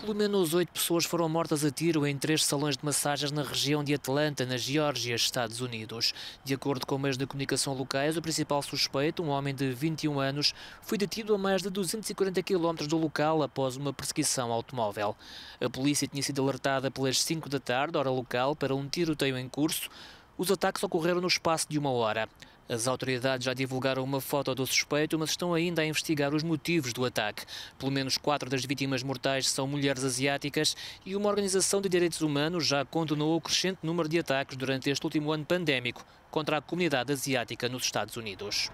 Pelo menos oito pessoas foram mortas a tiro em três salões de massagens na região de Atlanta, na Geórgia, Estados Unidos. De acordo com meios de comunicação locais, o principal suspeito, um homem de 21 anos, foi detido a mais de 240 km do local após uma perseguição automóvel. A polícia tinha sido alertada pelas 5 da tarde, hora local, para um tiroteio em curso. Os ataques ocorreram no espaço de uma hora. As autoridades já divulgaram uma foto do suspeito, mas estão ainda a investigar os motivos do ataque. Pelo menos quatro das vítimas mortais são mulheres asiáticas e uma organização de direitos humanos já condenou o crescente número de ataques durante este último ano pandémico contra a comunidade asiática nos Estados Unidos.